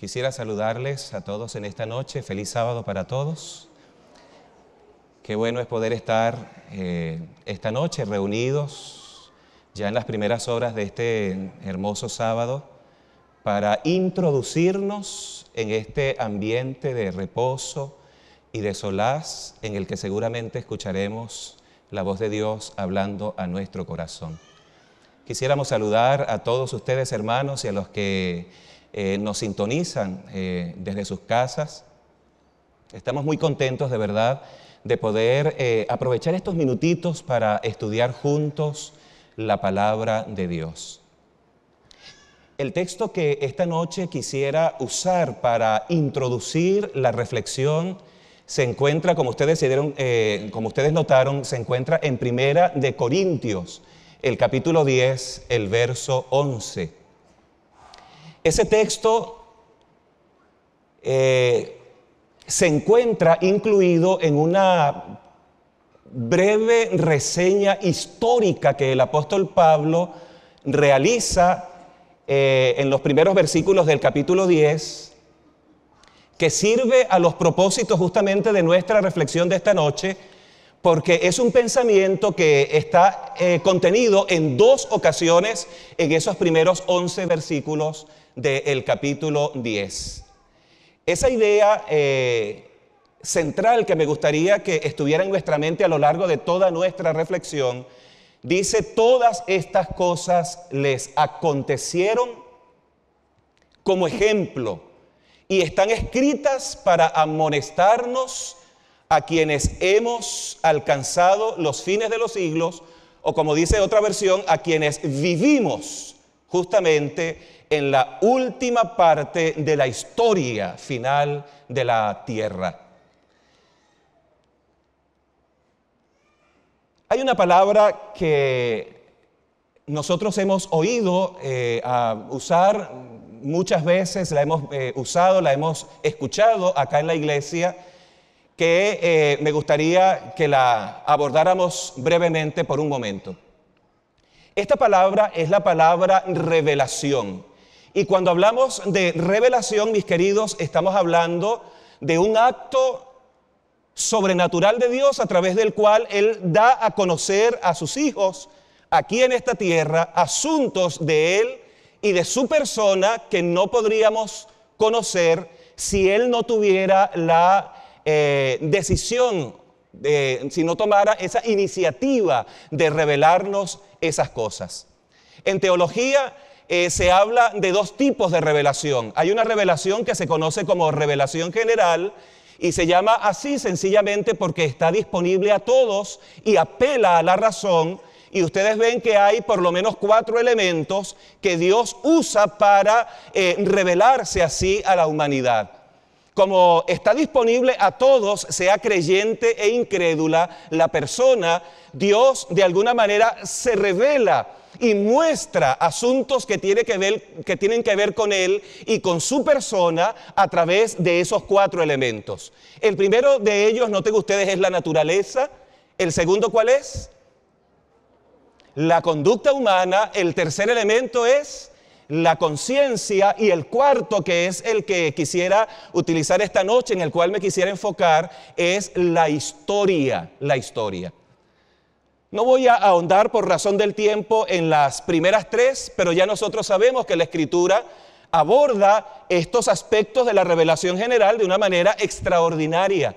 Quisiera saludarles a todos en esta noche. Feliz sábado para todos. Qué bueno es poder estar eh, esta noche reunidos ya en las primeras horas de este hermoso sábado para introducirnos en este ambiente de reposo y de solaz en el que seguramente escucharemos la voz de Dios hablando a nuestro corazón. Quisiéramos saludar a todos ustedes hermanos y a los que eh, nos sintonizan eh, desde sus casas. Estamos muy contentos de verdad de poder eh, aprovechar estos minutitos para estudiar juntos la palabra de Dios. El texto que esta noche quisiera usar para introducir la reflexión se encuentra, como ustedes, como ustedes notaron, se encuentra en Primera de Corintios, el capítulo 10, el verso 11. Ese texto eh, se encuentra incluido en una breve reseña histórica que el apóstol Pablo realiza eh, en los primeros versículos del capítulo 10, que sirve a los propósitos justamente de nuestra reflexión de esta noche, porque es un pensamiento que está eh, contenido en dos ocasiones en esos primeros 11 versículos del capítulo 10. Esa idea eh, central que me gustaría que estuviera en nuestra mente a lo largo de toda nuestra reflexión, dice, todas estas cosas les acontecieron como ejemplo y están escritas para amonestarnos a quienes hemos alcanzado los fines de los siglos, o como dice otra versión, a quienes vivimos justamente en la última parte de la historia final de la tierra. Hay una palabra que nosotros hemos oído eh, a usar muchas veces, la hemos eh, usado, la hemos escuchado acá en la iglesia, que eh, me gustaría que la abordáramos brevemente por un momento. Esta palabra es la palabra revelación. Y cuando hablamos de revelación, mis queridos, estamos hablando de un acto sobrenatural de Dios a través del cual Él da a conocer a sus hijos aquí en esta tierra asuntos de Él y de su persona que no podríamos conocer si Él no tuviera la eh, decisión, de, si no tomara esa iniciativa de revelarnos esas cosas. En teología eh, se habla de dos tipos de revelación. Hay una revelación que se conoce como revelación general y se llama así sencillamente porque está disponible a todos y apela a la razón. Y ustedes ven que hay por lo menos cuatro elementos que Dios usa para eh, revelarse así a la humanidad. Como está disponible a todos, sea creyente e incrédula, la persona, Dios de alguna manera se revela y muestra asuntos que, tienen que ver con él y con su persona a través de esos cuatro elementos. El primero de ellos, noten ustedes, es la naturaleza. El segundo, ¿cuál es? La conducta humana. El tercer elemento es la conciencia y el cuarto, que es el que quisiera utilizar esta noche, en el cual me quisiera enfocar, es la historia, la historia. No voy a ahondar por razón del tiempo en las primeras tres, pero ya nosotros sabemos que la escritura aborda estos aspectos de la revelación general de una manera extraordinaria.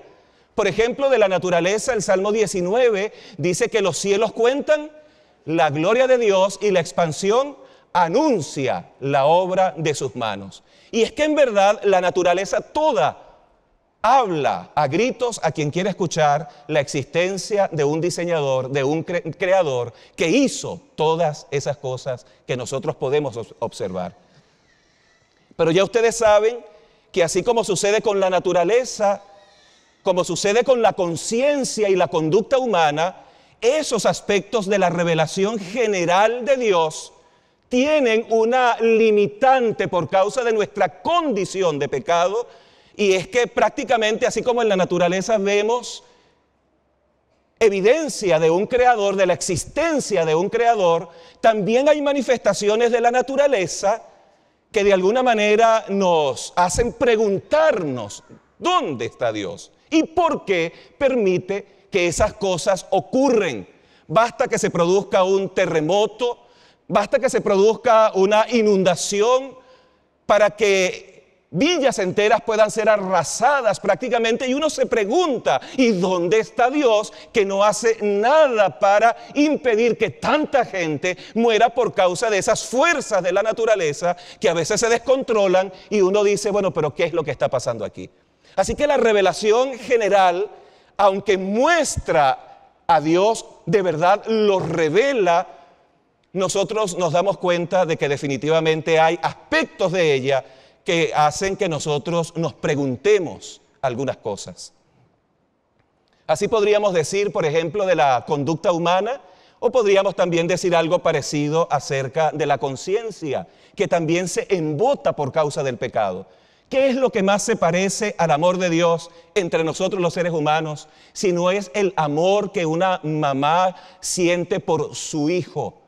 Por ejemplo, de la naturaleza, el Salmo 19 dice que los cielos cuentan la gloria de Dios y la expansión anuncia la obra de sus manos. Y es que en verdad la naturaleza toda habla a gritos a quien quiere escuchar la existencia de un diseñador, de un creador que hizo todas esas cosas que nosotros podemos observar. Pero ya ustedes saben que así como sucede con la naturaleza, como sucede con la conciencia y la conducta humana, esos aspectos de la revelación general de Dios tienen una limitante por causa de nuestra condición de pecado, y es que prácticamente, así como en la naturaleza vemos evidencia de un creador, de la existencia de un creador, también hay manifestaciones de la naturaleza que de alguna manera nos hacen preguntarnos dónde está Dios y por qué permite que esas cosas ocurren. Basta que se produzca un terremoto, basta que se produzca una inundación para que villas enteras puedan ser arrasadas prácticamente y uno se pregunta, ¿y dónde está Dios que no hace nada para impedir que tanta gente muera por causa de esas fuerzas de la naturaleza que a veces se descontrolan y uno dice, bueno, pero ¿qué es lo que está pasando aquí? Así que la revelación general, aunque muestra a Dios, de verdad lo revela, nosotros nos damos cuenta de que definitivamente hay aspectos de ella que hacen que nosotros nos preguntemos algunas cosas. Así podríamos decir, por ejemplo, de la conducta humana, o podríamos también decir algo parecido acerca de la conciencia, que también se embota por causa del pecado. ¿Qué es lo que más se parece al amor de Dios entre nosotros los seres humanos si no es el amor que una mamá siente por su hijo?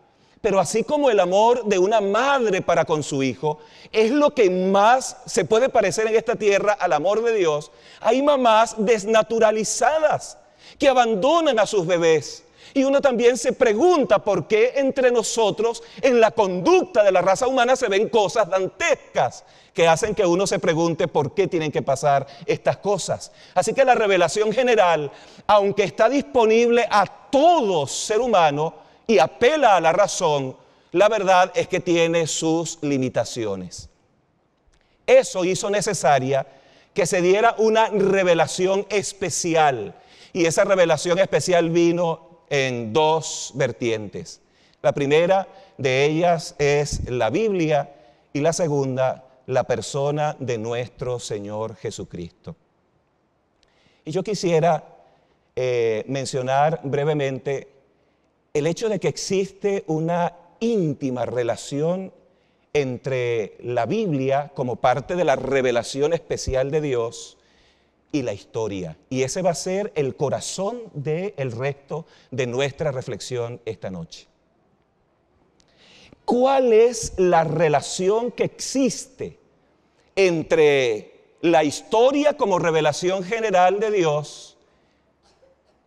Pero así como el amor de una madre para con su hijo es lo que más se puede parecer en esta tierra al amor de Dios, hay mamás desnaturalizadas que abandonan a sus bebés. Y uno también se pregunta por qué entre nosotros, en la conducta de la raza humana, se ven cosas dantescas que hacen que uno se pregunte por qué tienen que pasar estas cosas. Así que la revelación general, aunque está disponible a todo ser humano, y apela a la razón, la verdad es que tiene sus limitaciones. Eso hizo necesaria que se diera una revelación especial. Y esa revelación especial vino en dos vertientes. La primera de ellas es la Biblia y la segunda, la persona de nuestro Señor Jesucristo. Y yo quisiera eh, mencionar brevemente el hecho de que existe una íntima relación entre la Biblia como parte de la revelación especial de Dios y la historia. Y ese va a ser el corazón del resto de nuestra reflexión esta noche. ¿Cuál es la relación que existe entre la historia como revelación general de Dios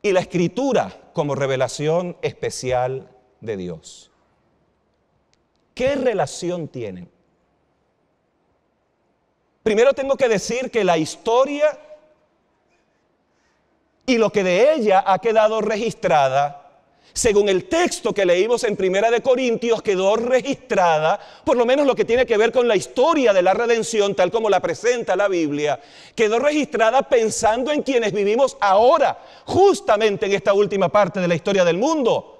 y la escritura como revelación especial de Dios. ¿Qué relación tienen? Primero tengo que decir que la historia y lo que de ella ha quedado registrada según el texto que leímos en Primera de Corintios, quedó registrada, por lo menos lo que tiene que ver con la historia de la redención, tal como la presenta la Biblia, quedó registrada pensando en quienes vivimos ahora, justamente en esta última parte de la historia del mundo.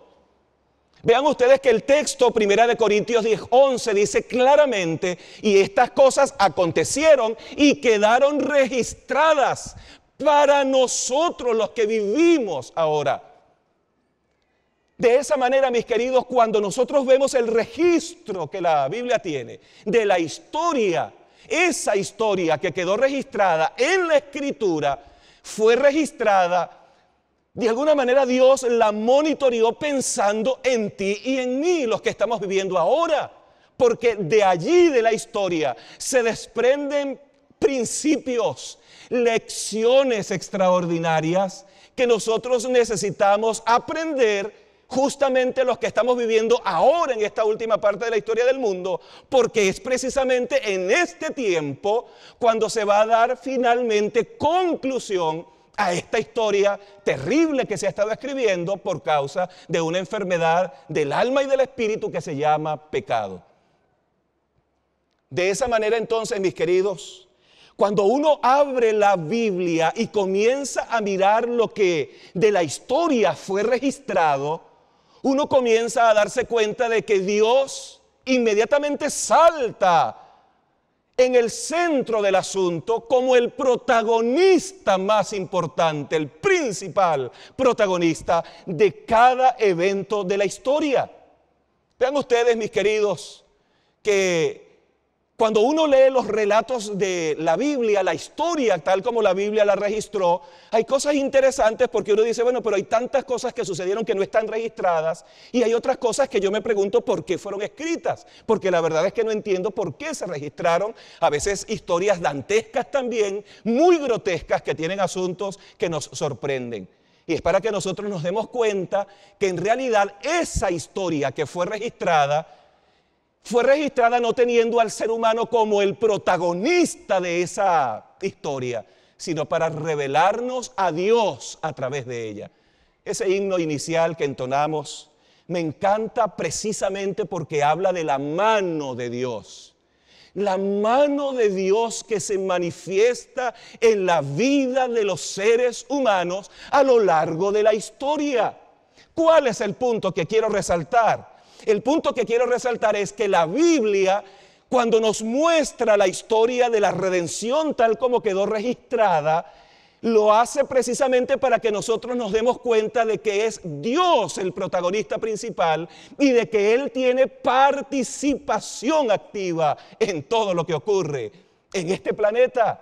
Vean ustedes que el texto Primera de Corintios 10, 11 dice claramente, y estas cosas acontecieron y quedaron registradas para nosotros los que vivimos ahora. De esa manera, mis queridos, cuando nosotros vemos el registro que la Biblia tiene de la historia, esa historia que quedó registrada en la escritura, fue registrada, de alguna manera Dios la monitoreó pensando en ti y en mí, los que estamos viviendo ahora, porque de allí de la historia se desprenden principios, lecciones extraordinarias que nosotros necesitamos aprender justamente los que estamos viviendo ahora en esta última parte de la historia del mundo, porque es precisamente en este tiempo cuando se va a dar finalmente conclusión a esta historia terrible que se ha estado escribiendo por causa de una enfermedad del alma y del espíritu que se llama pecado. De esa manera entonces, mis queridos, cuando uno abre la Biblia y comienza a mirar lo que de la historia fue registrado, uno comienza a darse cuenta de que Dios inmediatamente salta en el centro del asunto como el protagonista más importante, el principal protagonista de cada evento de la historia. Vean ustedes, mis queridos, que cuando uno lee los relatos de la Biblia, la historia tal como la Biblia la registró, hay cosas interesantes porque uno dice, bueno, pero hay tantas cosas que sucedieron que no están registradas y hay otras cosas que yo me pregunto por qué fueron escritas, porque la verdad es que no entiendo por qué se registraron a veces historias dantescas también, muy grotescas, que tienen asuntos que nos sorprenden. Y es para que nosotros nos demos cuenta que en realidad esa historia que fue registrada fue registrada no teniendo al ser humano como el protagonista de esa historia, sino para revelarnos a Dios a través de ella. Ese himno inicial que entonamos me encanta precisamente porque habla de la mano de Dios. La mano de Dios que se manifiesta en la vida de los seres humanos a lo largo de la historia. ¿Cuál es el punto que quiero resaltar? El punto que quiero resaltar es que la Biblia, cuando nos muestra la historia de la redención tal como quedó registrada, lo hace precisamente para que nosotros nos demos cuenta de que es Dios el protagonista principal y de que Él tiene participación activa en todo lo que ocurre en este planeta.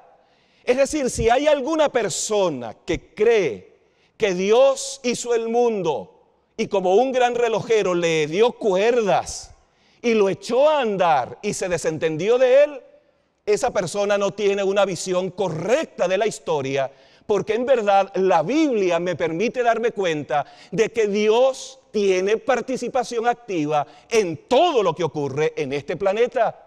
Es decir, si hay alguna persona que cree que Dios hizo el mundo, y como un gran relojero le dio cuerdas y lo echó a andar y se desentendió de él, esa persona no tiene una visión correcta de la historia, porque en verdad la Biblia me permite darme cuenta de que Dios tiene participación activa en todo lo que ocurre en este planeta.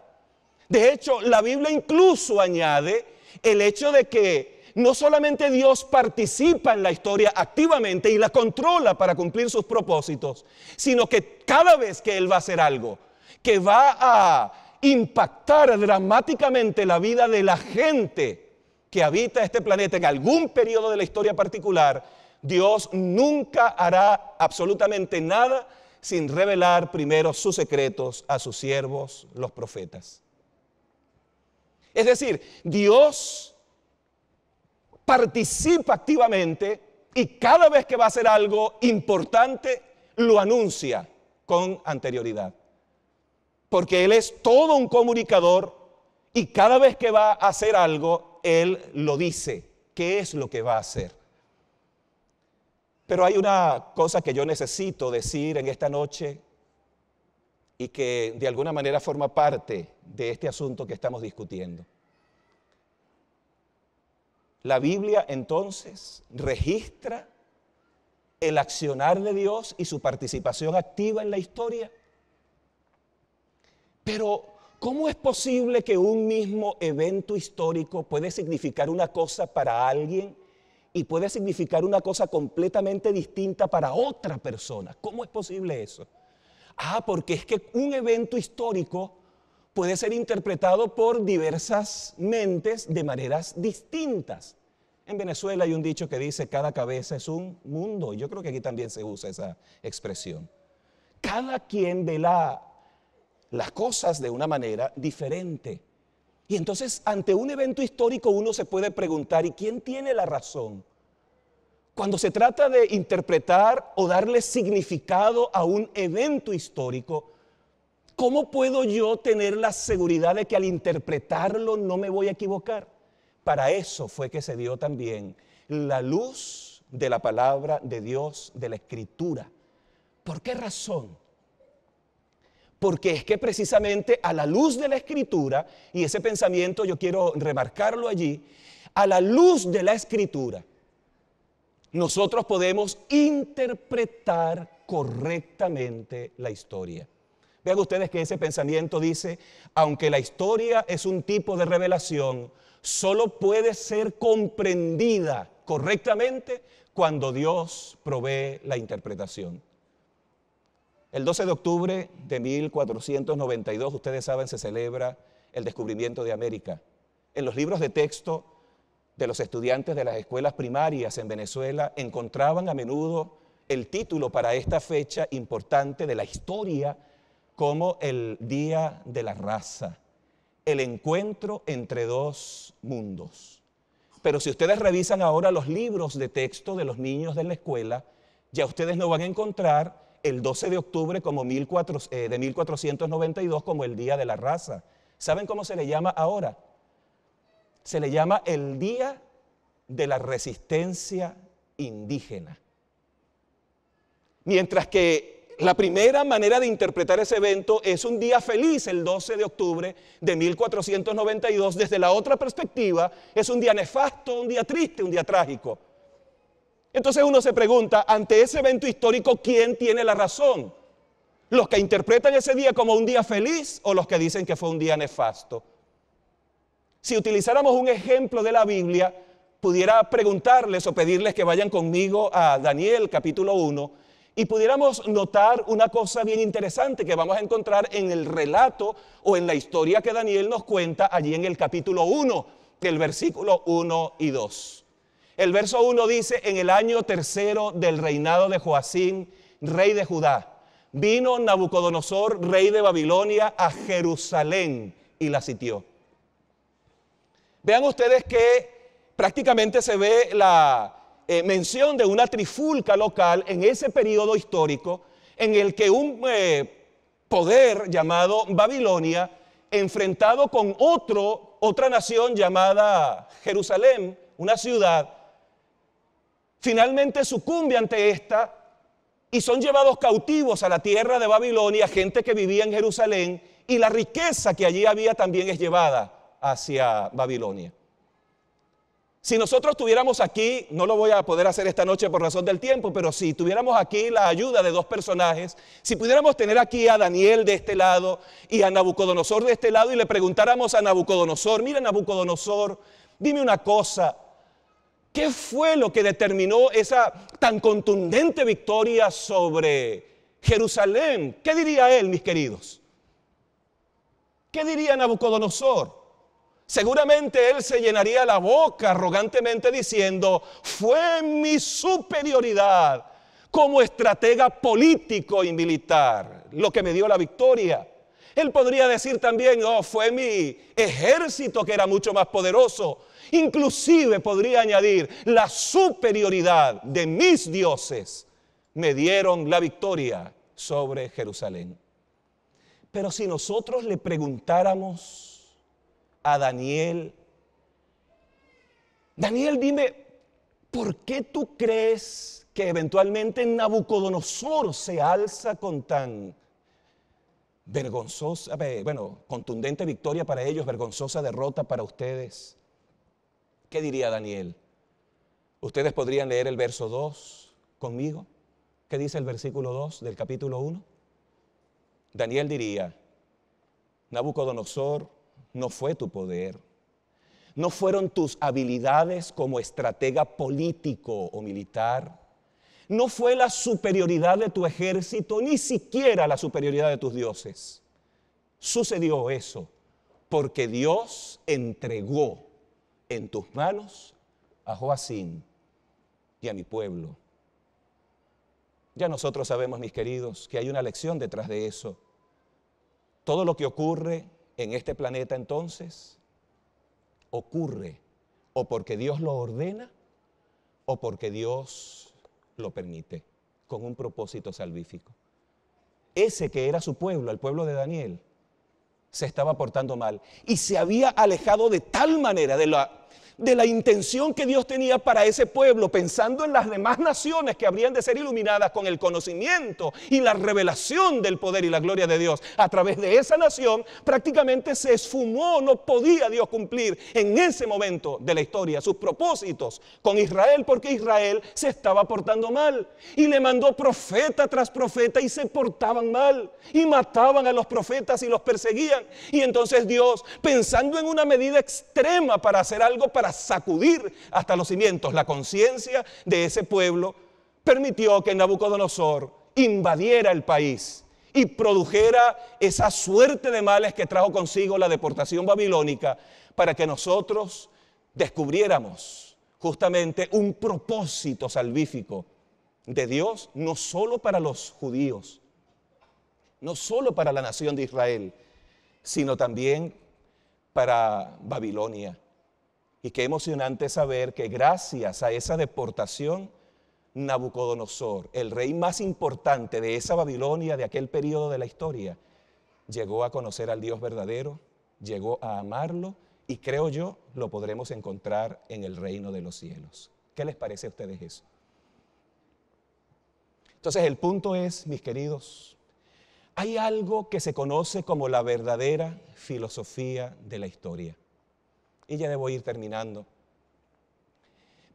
De hecho, la Biblia incluso añade el hecho de que no solamente Dios participa en la historia activamente y la controla para cumplir sus propósitos, sino que cada vez que Él va a hacer algo que va a impactar dramáticamente la vida de la gente que habita este planeta en algún periodo de la historia particular, Dios nunca hará absolutamente nada sin revelar primero sus secretos a sus siervos, los profetas. Es decir, Dios participa activamente y cada vez que va a hacer algo importante, lo anuncia con anterioridad. Porque Él es todo un comunicador y cada vez que va a hacer algo, Él lo dice, qué es lo que va a hacer. Pero hay una cosa que yo necesito decir en esta noche y que de alguna manera forma parte de este asunto que estamos discutiendo. La Biblia entonces registra el accionar de Dios y su participación activa en la historia. Pero, ¿cómo es posible que un mismo evento histórico puede significar una cosa para alguien y puede significar una cosa completamente distinta para otra persona? ¿Cómo es posible eso? Ah, porque es que un evento histórico puede ser interpretado por diversas mentes de maneras distintas. En Venezuela hay un dicho que dice, cada cabeza es un mundo. Yo creo que aquí también se usa esa expresión. Cada quien ve las cosas de una manera diferente. Y entonces ante un evento histórico uno se puede preguntar, ¿y quién tiene la razón? Cuando se trata de interpretar o darle significado a un evento histórico, ¿Cómo puedo yo tener la seguridad de que al interpretarlo no me voy a equivocar? Para eso fue que se dio también la luz de la palabra de Dios, de la escritura. ¿Por qué razón? Porque es que precisamente a la luz de la escritura, y ese pensamiento yo quiero remarcarlo allí, a la luz de la escritura, nosotros podemos interpretar correctamente la historia ustedes que ese pensamiento dice, aunque la historia es un tipo de revelación, solo puede ser comprendida correctamente cuando Dios provee la interpretación. El 12 de octubre de 1492, ustedes saben, se celebra el descubrimiento de América. En los libros de texto de los estudiantes de las escuelas primarias en Venezuela encontraban a menudo el título para esta fecha importante de la historia como el Día de la Raza, el encuentro entre dos mundos. Pero si ustedes revisan ahora los libros de texto de los niños de la escuela, ya ustedes no van a encontrar el 12 de octubre como eh, de 1492 como el Día de la Raza. ¿Saben cómo se le llama ahora? Se le llama el Día de la Resistencia Indígena. Mientras que la primera manera de interpretar ese evento es un día feliz, el 12 de octubre de 1492. Desde la otra perspectiva, es un día nefasto, un día triste, un día trágico. Entonces uno se pregunta, ante ese evento histórico, ¿quién tiene la razón? ¿Los que interpretan ese día como un día feliz o los que dicen que fue un día nefasto? Si utilizáramos un ejemplo de la Biblia, pudiera preguntarles o pedirles que vayan conmigo a Daniel capítulo 1 y pudiéramos notar una cosa bien interesante que vamos a encontrar en el relato o en la historia que Daniel nos cuenta allí en el capítulo 1, el versículo 1 y 2. El verso 1 dice, en el año tercero del reinado de Joacín, rey de Judá, vino Nabucodonosor, rey de Babilonia, a Jerusalén y la sitió. Vean ustedes que prácticamente se ve la, eh, mención de una trifulca local en ese periodo histórico en el que un eh, poder llamado Babilonia, enfrentado con otro, otra nación llamada Jerusalén, una ciudad, finalmente sucumbe ante esta y son llevados cautivos a la tierra de Babilonia, gente que vivía en Jerusalén, y la riqueza que allí había también es llevada hacia Babilonia. Si nosotros tuviéramos aquí, no lo voy a poder hacer esta noche por razón del tiempo, pero si tuviéramos aquí la ayuda de dos personajes, si pudiéramos tener aquí a Daniel de este lado y a Nabucodonosor de este lado y le preguntáramos a Nabucodonosor, mira Nabucodonosor, dime una cosa, ¿qué fue lo que determinó esa tan contundente victoria sobre Jerusalén? ¿Qué diría él, mis queridos? ¿Qué diría Nabucodonosor? Seguramente él se llenaría la boca arrogantemente diciendo, fue mi superioridad como estratega político y militar lo que me dio la victoria. Él podría decir también, oh, fue mi ejército que era mucho más poderoso. Inclusive podría añadir, la superioridad de mis dioses me dieron la victoria sobre Jerusalén. Pero si nosotros le preguntáramos a Daniel. Daniel, dime, ¿por qué tú crees que eventualmente Nabucodonosor se alza con tan vergonzosa, eh, bueno, contundente victoria para ellos, vergonzosa derrota para ustedes? ¿Qué diría Daniel? Ustedes podrían leer el verso 2 conmigo. ¿Qué dice el versículo 2 del capítulo 1? Daniel diría, Nabucodonosor, no fue tu poder, no fueron tus habilidades como estratega político o militar, no fue la superioridad de tu ejército, ni siquiera la superioridad de tus dioses. Sucedió eso porque Dios entregó en tus manos a Joacín y a mi pueblo. Ya nosotros sabemos, mis queridos, que hay una lección detrás de eso. Todo lo que ocurre en este planeta entonces ocurre o porque Dios lo ordena o porque Dios lo permite con un propósito salvífico. Ese que era su pueblo, el pueblo de Daniel, se estaba portando mal y se había alejado de tal manera de la, de la intención que Dios tenía para ese pueblo, pensando en las demás naciones que habrían de ser iluminadas con el conocimiento y la revelación del poder y la gloria de Dios. A través de esa nación prácticamente se esfumó, no podía Dios cumplir en ese momento de la historia sus propósitos con Israel, porque Israel se estaba portando mal y le mandó profeta tras profeta y se portaban mal y mataban a los profetas y los perseguían. Y entonces Dios, pensando en una medida extrema para hacer algo para sacudir hasta los cimientos la conciencia de ese pueblo, permitió que Nabucodonosor invadiera el país y produjera esa suerte de males que trajo consigo la deportación babilónica para que nosotros descubriéramos justamente un propósito salvífico de Dios, no solo para los judíos, no solo para la nación de Israel, sino también para Babilonia. Y qué emocionante saber que gracias a esa deportación, Nabucodonosor, el rey más importante de esa Babilonia, de aquel periodo de la historia, llegó a conocer al Dios verdadero, llegó a amarlo y creo yo lo podremos encontrar en el reino de los cielos. ¿Qué les parece a ustedes eso? Entonces el punto es, mis queridos, hay algo que se conoce como la verdadera filosofía de la historia y ya debo ir terminando.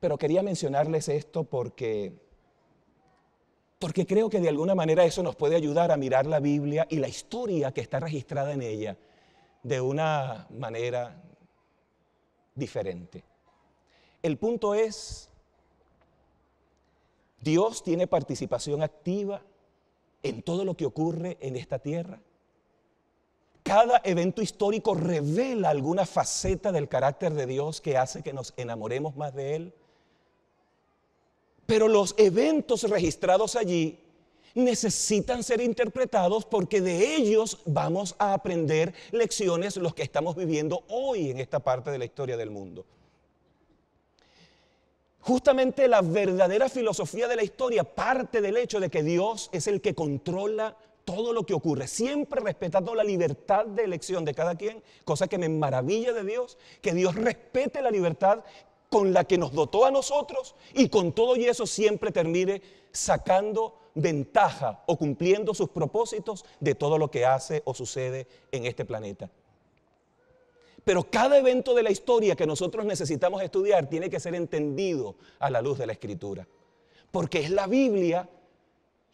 Pero quería mencionarles esto porque, porque creo que de alguna manera eso nos puede ayudar a mirar la Biblia y la historia que está registrada en ella de una manera diferente. El punto es, Dios tiene participación activa en todo lo que ocurre en esta tierra. Cada evento histórico revela alguna faceta del carácter de Dios que hace que nos enamoremos más de Él. Pero los eventos registrados allí necesitan ser interpretados porque de ellos vamos a aprender lecciones los que estamos viviendo hoy en esta parte de la historia del mundo. Justamente la verdadera filosofía de la historia parte del hecho de que Dios es el que controla todo lo que ocurre, siempre respetando la libertad de elección de cada quien, cosa que me maravilla de Dios, que Dios respete la libertad con la que nos dotó a nosotros y con todo y eso siempre termine sacando ventaja o cumpliendo sus propósitos de todo lo que hace o sucede en este planeta. Pero cada evento de la historia que nosotros necesitamos estudiar tiene que ser entendido a la luz de la escritura, porque es la Biblia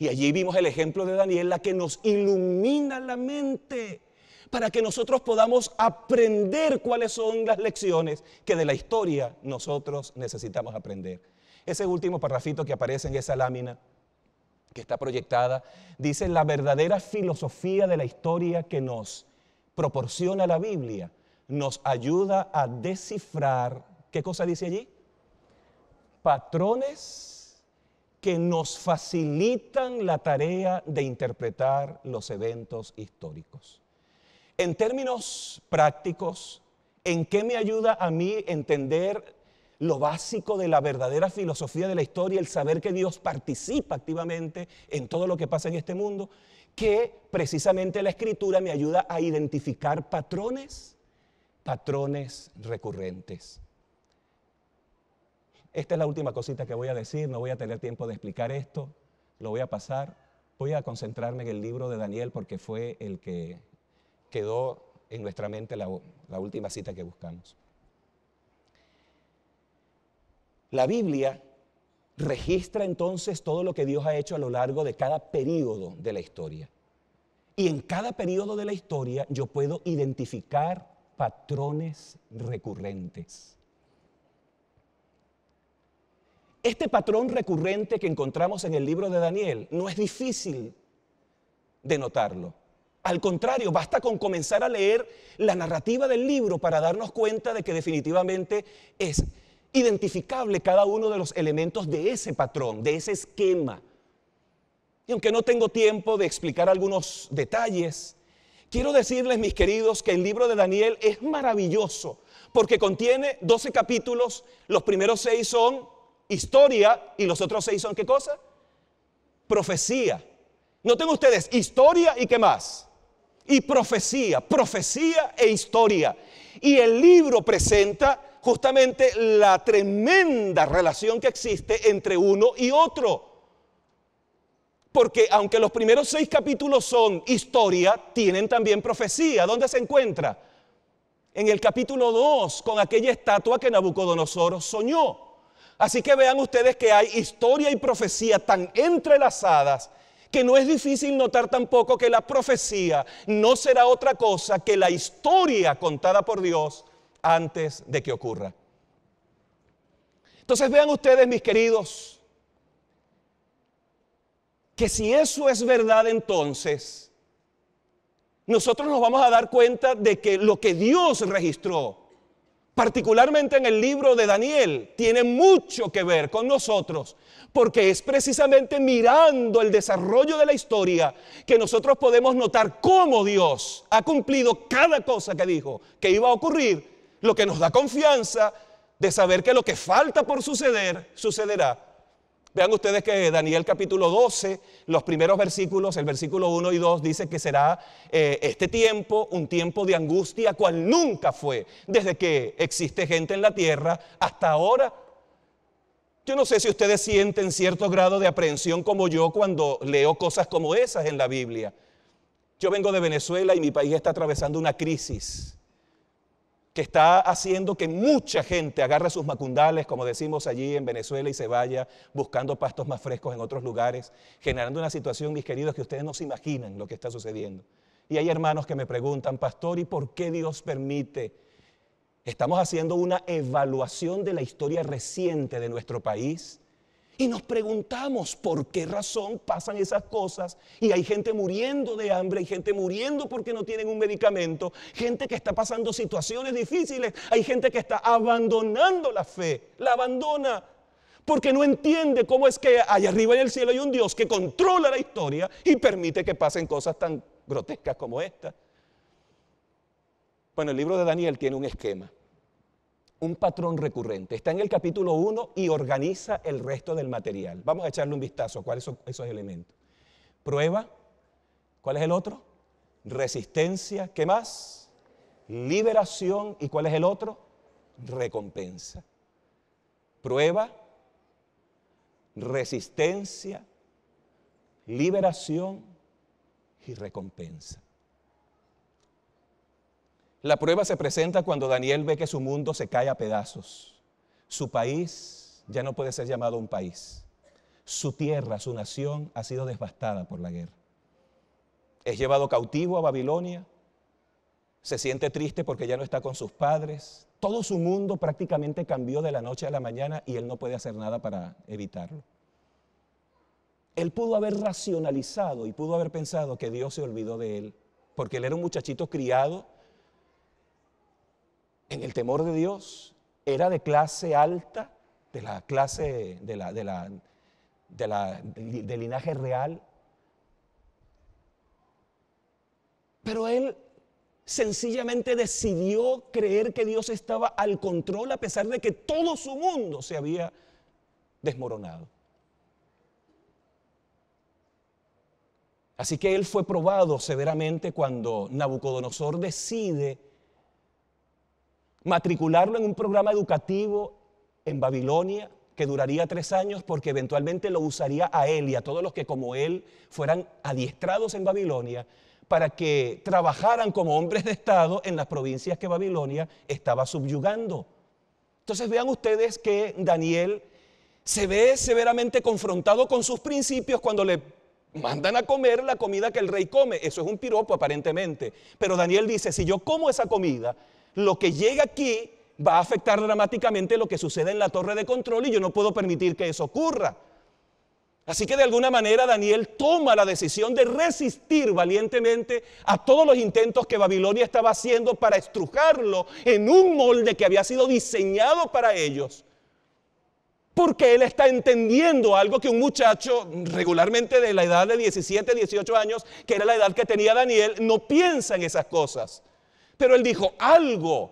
y allí vimos el ejemplo de Daniel, la que nos ilumina la mente para que nosotros podamos aprender cuáles son las lecciones que de la historia nosotros necesitamos aprender. Ese último parrafito que aparece en esa lámina que está proyectada dice la verdadera filosofía de la historia que nos proporciona la Biblia nos ayuda a descifrar, ¿qué cosa dice allí? Patrones que nos facilitan la tarea de interpretar los eventos históricos. En términos prácticos, ¿en qué me ayuda a mí entender lo básico de la verdadera filosofía de la historia, el saber que Dios participa activamente en todo lo que pasa en este mundo? Que precisamente la escritura me ayuda a identificar patrones, patrones recurrentes. Esta es la última cosita que voy a decir, no voy a tener tiempo de explicar esto, lo voy a pasar. Voy a concentrarme en el libro de Daniel porque fue el que quedó en nuestra mente la, última cita que buscamos. La Biblia registra entonces todo lo que Dios ha hecho a lo largo de cada periodo de la historia. Y en cada periodo de la historia yo puedo identificar patrones recurrentes. Este patrón recurrente que encontramos en el libro de Daniel no es difícil de notarlo. Al contrario, basta con comenzar a leer la narrativa del libro para darnos cuenta de que definitivamente es identificable cada uno de los elementos de ese patrón, de ese esquema. Y aunque no tengo tiempo de explicar algunos detalles, quiero decirles, mis queridos, que el libro de Daniel es maravilloso porque contiene 12 capítulos, los primeros seis son historia y los otros seis son qué cosa? Profecía. Noten ustedes, historia y qué más. Y profecía, profecía e historia. Y el libro presenta justamente la tremenda relación que existe entre uno y otro. Porque aunque los primeros seis capítulos son historia, tienen también profecía. ¿Dónde se encuentra? En el capítulo 2, con aquella estatua que Nabucodonosor soñó. Así que vean ustedes que hay historia y profecía tan entrelazadas que no es difícil notar tampoco que la profecía no será otra cosa que la historia contada por Dios antes de que ocurra. Entonces vean ustedes, mis queridos, que si eso es verdad entonces, nosotros nos vamos a dar cuenta de que lo que Dios registró particularmente en el libro de Daniel, tiene mucho que ver con nosotros, porque es precisamente mirando el desarrollo de la historia que nosotros podemos notar cómo Dios ha cumplido cada cosa que dijo que iba a ocurrir, lo que nos da confianza de saber que lo que falta por suceder, sucederá Vean ustedes que Daniel capítulo 12, los primeros versículos, el versículo 1 y 2, dice que será eh, este tiempo un tiempo de angustia cual nunca fue desde que existe gente en la tierra hasta ahora. Yo no sé si ustedes sienten cierto grado de aprehensión como yo cuando leo cosas como esas en la Biblia. Yo vengo de Venezuela y mi país está atravesando una crisis que está haciendo que mucha gente agarre sus macundales, como decimos allí en Venezuela, y se vaya buscando pastos más frescos en otros lugares, generando una situación, mis queridos, que ustedes no se imaginan lo que está sucediendo. Y hay hermanos que me preguntan, pastor, ¿y por qué Dios permite? Estamos haciendo una evaluación de la historia reciente de nuestro país y nos preguntamos por qué razón pasan esas cosas. Y hay gente muriendo de hambre, hay gente muriendo porque no tienen un medicamento, gente que está pasando situaciones difíciles, hay gente que está abandonando la fe, la abandona porque no entiende cómo es que allá arriba en el cielo hay un Dios que controla la historia y permite que pasen cosas tan grotescas como esta. Bueno, el libro de Daniel tiene un esquema un patrón recurrente. Está en el capítulo 1 y organiza el resto del material. Vamos a echarle un vistazo a cuáles son esos elementos. Prueba. ¿Cuál es el otro? Resistencia. ¿Qué más? Liberación. ¿Y cuál es el otro? Recompensa. Prueba. Resistencia. Liberación y recompensa. La prueba se presenta cuando Daniel ve que su mundo se cae a pedazos. Su país ya no puede ser llamado un país. Su tierra, su nación ha sido devastada por la guerra. Es llevado cautivo a Babilonia. Se siente triste porque ya no está con sus padres. Todo su mundo prácticamente cambió de la noche a la mañana y él no puede hacer nada para evitarlo. Él pudo haber racionalizado y pudo haber pensado que Dios se olvidó de él, porque él era un muchachito criado en el temor de Dios, era de clase alta, de la clase, de la, de la, de linaje real. Pero él sencillamente decidió creer que Dios estaba al control a pesar de que todo su mundo se había desmoronado. Así que él fue probado severamente cuando Nabucodonosor decide matricularlo en un programa educativo en Babilonia que duraría tres años porque eventualmente lo usaría a él y a todos los que como él fueran adiestrados en Babilonia para que trabajaran como hombres de Estado en las provincias que Babilonia estaba subyugando. Entonces vean ustedes que Daniel se ve severamente confrontado con sus principios cuando le mandan a comer la comida que el rey come. Eso es un piropo aparentemente. Pero Daniel dice, si yo como esa comida, lo que llega aquí va a afectar dramáticamente lo que sucede en la torre de control y yo no puedo permitir que eso ocurra. Así que de alguna manera Daniel toma la decisión de resistir valientemente a todos los intentos que Babilonia estaba haciendo para estrujarlo en un molde que había sido diseñado para ellos. Porque él está entendiendo algo que un muchacho regularmente de la edad de 17, 18 años, que era la edad que tenía Daniel, no piensa en esas cosas. Pero él dijo, algo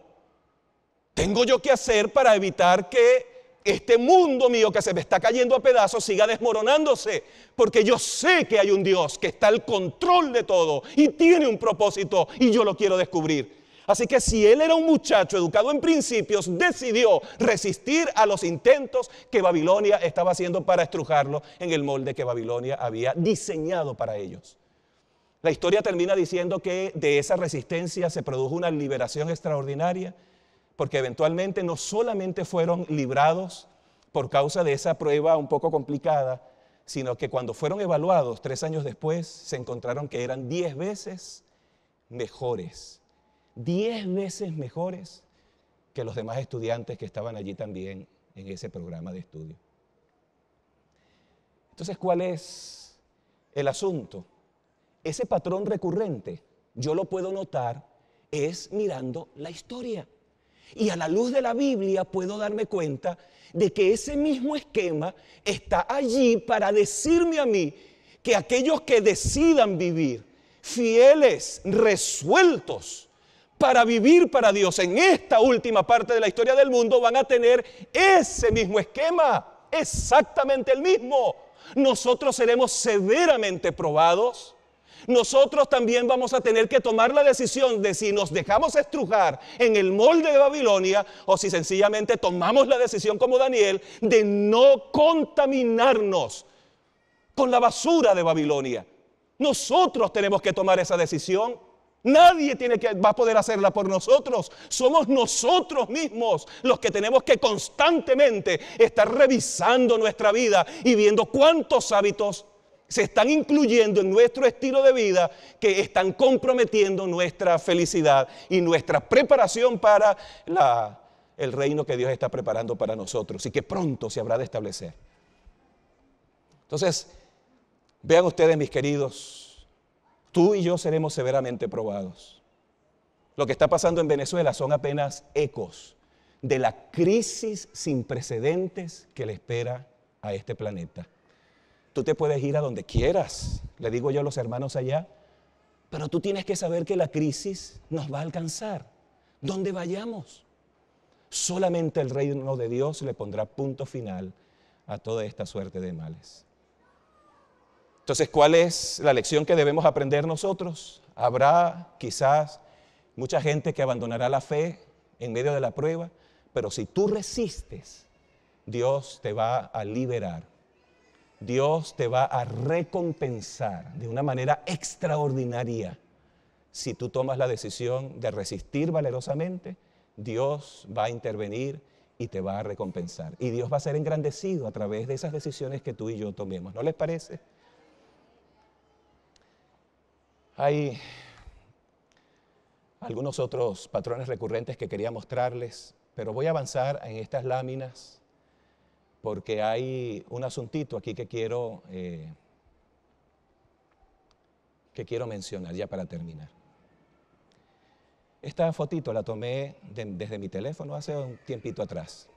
tengo yo que hacer para evitar que este mundo mío que se me está cayendo a pedazos siga desmoronándose. Porque yo sé que hay un Dios que está al control de todo y tiene un propósito y yo lo quiero descubrir. Así que si él era un muchacho educado en principios, decidió resistir a los intentos que Babilonia estaba haciendo para estrujarlo en el molde que Babilonia había diseñado para ellos. La historia termina diciendo que de esa resistencia se produjo una liberación extraordinaria, porque eventualmente no solamente fueron librados por causa de esa prueba un poco complicada, sino que cuando fueron evaluados tres años después se encontraron que eran diez veces mejores, diez veces mejores que los demás estudiantes que estaban allí también en ese programa de estudio. Entonces, ¿cuál es el asunto? ese patrón recurrente, yo lo puedo notar, es mirando la historia. Y a la luz de la Biblia puedo darme cuenta de que ese mismo esquema está allí para decirme a mí que aquellos que decidan vivir fieles, resueltos para vivir para Dios en esta última parte de la historia del mundo van a tener ese mismo esquema, exactamente el mismo. Nosotros seremos severamente probados nosotros también vamos a tener que tomar la decisión de si nos dejamos estrujar en el molde de Babilonia o si sencillamente tomamos la decisión como Daniel de no contaminarnos con la basura de Babilonia. Nosotros tenemos que tomar esa decisión. Nadie tiene que, va a poder hacerla por nosotros. Somos nosotros mismos los que tenemos que constantemente estar revisando nuestra vida y viendo cuántos hábitos se están incluyendo en nuestro estilo de vida que están comprometiendo nuestra felicidad y nuestra preparación para el reino que Dios está preparando para nosotros y que pronto se habrá de establecer. Entonces, vean ustedes, mis queridos, tú y yo seremos severamente probados. Lo que está pasando en Venezuela son apenas ecos de la crisis sin precedentes que le espera a este planeta. Tú te puedes ir a donde quieras, le digo yo a los hermanos allá, pero tú tienes que saber que la crisis nos va a alcanzar, donde vayamos. Solamente el reino de Dios le pondrá punto final a toda esta suerte de males. Entonces, ¿cuál es la lección que debemos aprender nosotros? Habrá quizás mucha gente que abandonará la fe en medio de la prueba, pero si tú resistes, Dios te va a liberar Dios te va a recompensar de una manera extraordinaria. Si tú tomas la decisión de resistir valerosamente, Dios va a intervenir y te va a recompensar. Y Dios va a ser engrandecido a través de esas decisiones que tú y yo tomemos. ¿No les parece? Hay algunos otros patrones recurrentes que quería mostrarles, pero voy a avanzar en estas láminas porque hay un asuntito aquí que quiero, eh, que quiero mencionar ya para terminar. Esta fotito la tomé desde mi teléfono hace un tiempito atrás.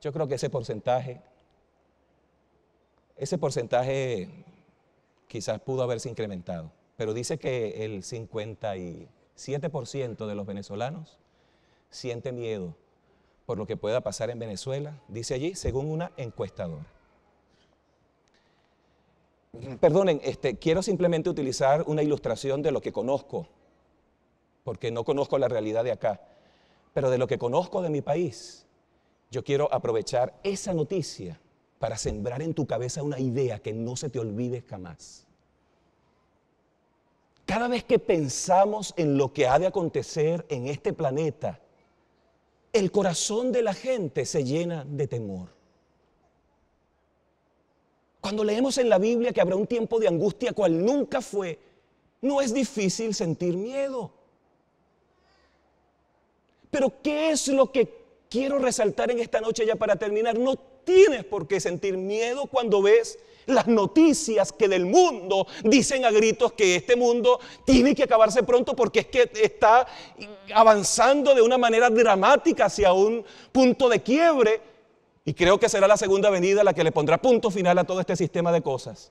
Yo creo que ese porcentaje, ese porcentaje quizás pudo haberse incrementado, pero dice que el 57% de los venezolanos siente miedo por lo que pueda pasar en Venezuela, dice allí, según una encuestadora. Perdonen, este, quiero simplemente utilizar una ilustración de lo que conozco, porque no conozco la realidad de acá, pero de lo que conozco de mi país, yo quiero aprovechar esa noticia para sembrar en tu cabeza una idea que no se te olvide jamás. Cada vez que pensamos en lo que ha de acontecer en este planeta, el corazón de la gente se llena de temor. Cuando leemos en la Biblia que habrá un tiempo de angustia cual nunca fue, no es difícil sentir miedo. Pero ¿qué es lo que quiero resaltar en esta noche ya para terminar, no tienes por qué sentir miedo cuando ves las noticias que del mundo dicen a gritos que este mundo tiene que acabarse pronto porque es que está avanzando de una manera dramática hacia un punto de quiebre. Y creo que será la segunda venida la que le pondrá punto final a todo este sistema de cosas.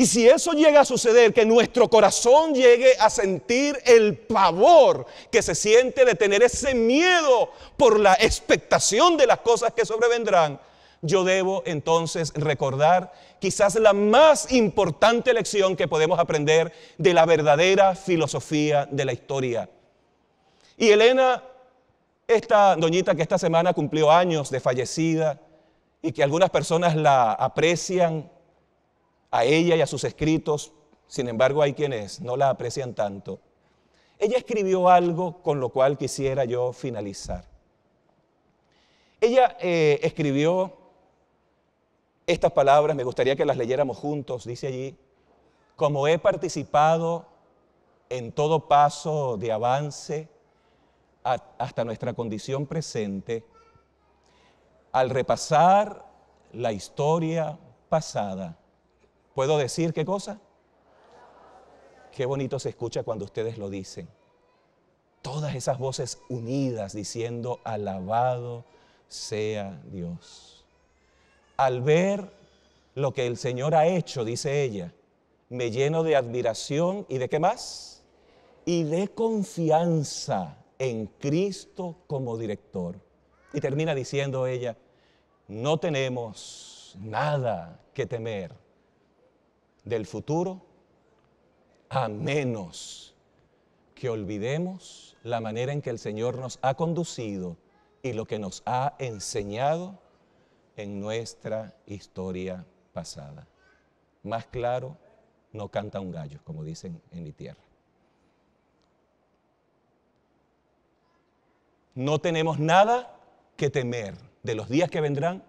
Y si eso llega a suceder, que nuestro corazón llegue a sentir el pavor que se siente de tener ese miedo por la expectación de las cosas que sobrevendrán, yo debo entonces recordar quizás la más importante lección que podemos aprender de la verdadera filosofía de la historia. Y Elena, esta doñita que esta semana cumplió años de fallecida y que algunas personas la aprecian a ella y a sus escritos, sin embargo hay quienes no la aprecian tanto. Ella escribió algo con lo cual quisiera yo finalizar. Ella eh, escribió estas palabras, me gustaría que las leyéramos juntos, dice allí, como he participado en todo paso de avance hasta nuestra condición presente, al repasar la historia pasada, ¿Puedo decir qué cosa? Qué bonito se escucha cuando ustedes lo dicen. Todas esas voces unidas diciendo, alabado sea Dios. Al ver lo que el Señor ha hecho, dice ella, me lleno de admiración y de qué más? Y de confianza en Cristo como director. Y termina diciendo ella, no tenemos nada que temer del futuro, a menos que olvidemos la manera en que el Señor nos ha conducido y lo que nos ha enseñado en nuestra historia pasada. Más claro, no canta un gallo, como dicen en mi tierra. No tenemos nada que temer de los días que vendrán,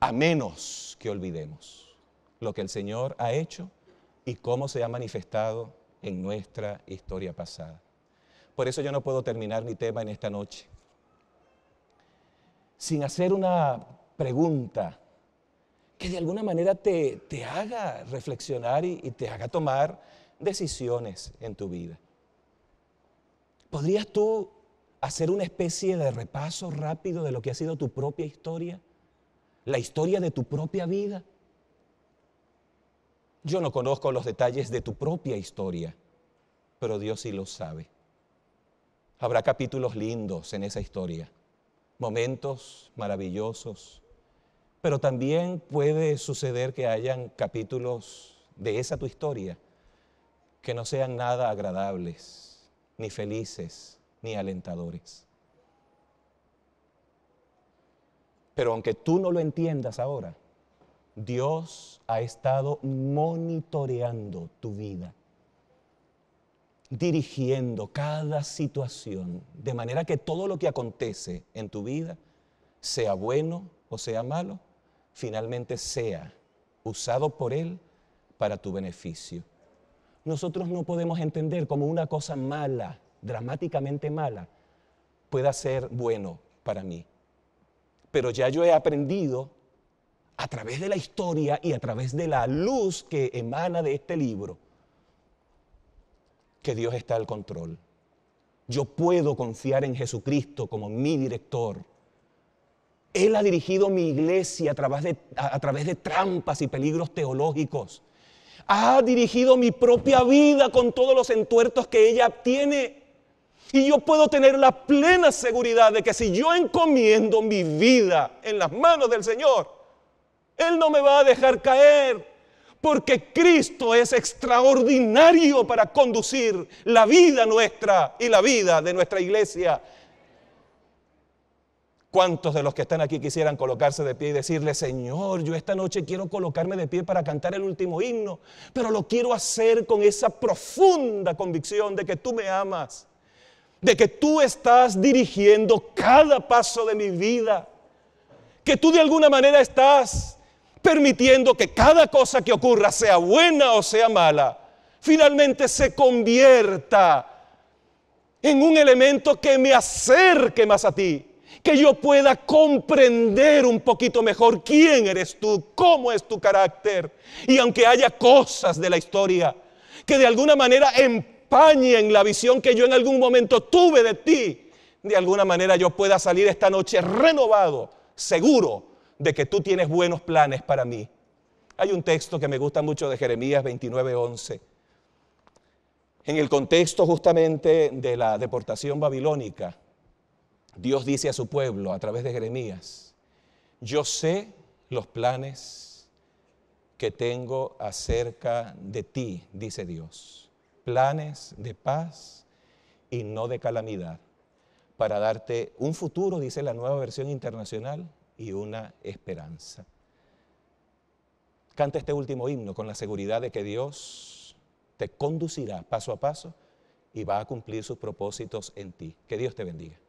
a menos que olvidemos lo que el Señor ha hecho y cómo se ha manifestado en nuestra historia pasada. Por eso yo no puedo terminar mi tema en esta noche sin hacer una pregunta que de alguna manera te, haga reflexionar y, y te haga tomar decisiones en tu vida. ¿Podrías tú hacer una especie de repaso rápido de lo que ha sido tu propia historia? La historia de tu propia vida yo no conozco los detalles de tu propia historia, pero Dios sí lo sabe. Habrá capítulos lindos en esa historia, momentos maravillosos, pero también puede suceder que hayan capítulos de esa tu historia que no sean nada agradables, ni felices, ni alentadores. Pero aunque tú no lo entiendas ahora, Dios ha estado monitoreando tu vida, dirigiendo cada situación, de manera que todo lo que acontece en tu vida, sea bueno o sea malo, finalmente sea usado por Él para tu beneficio. Nosotros no podemos entender cómo una cosa mala, dramáticamente mala, pueda ser bueno para mí. Pero ya yo he aprendido a través de la historia y a través de la luz que emana de este libro, que Dios está al control. Yo puedo confiar en Jesucristo como mi director. Él ha dirigido mi iglesia a través de, a, través de trampas y peligros teológicos. Ha dirigido mi propia vida con todos los entuertos que ella tiene. Y yo puedo tener la plena seguridad de que si yo encomiendo mi vida en las manos del Señor, él no me va a dejar caer, porque Cristo es extraordinario para conducir la vida nuestra y la vida de nuestra iglesia. ¿Cuántos de los que están aquí quisieran colocarse de pie y decirle, Señor, yo esta noche quiero colocarme de pie para cantar el último himno, pero lo quiero hacer con esa profunda convicción de que tú me amas, de que tú estás dirigiendo cada paso de mi vida, que tú de alguna manera estás permitiendo que cada cosa que ocurra, sea buena o sea mala, finalmente se convierta en un elemento que me acerque más a ti, que yo pueda comprender un poquito mejor quién eres tú, cómo es tu carácter. Y aunque haya cosas de la historia que de alguna manera empañen la visión que yo en algún momento tuve de ti, de alguna manera yo pueda salir esta noche renovado, seguro de que tú tienes buenos planes para mí. Hay un texto que me gusta mucho de Jeremías 29:11. En el contexto justamente de la deportación babilónica, Dios dice a su pueblo a través de Jeremías, yo sé los planes que tengo acerca de ti, dice Dios, planes de paz y no de calamidad, para darte un futuro, dice la nueva versión internacional, y una esperanza. Canta este último himno con la seguridad de que Dios te conducirá paso a paso y va a cumplir sus propósitos en ti. Que Dios te bendiga.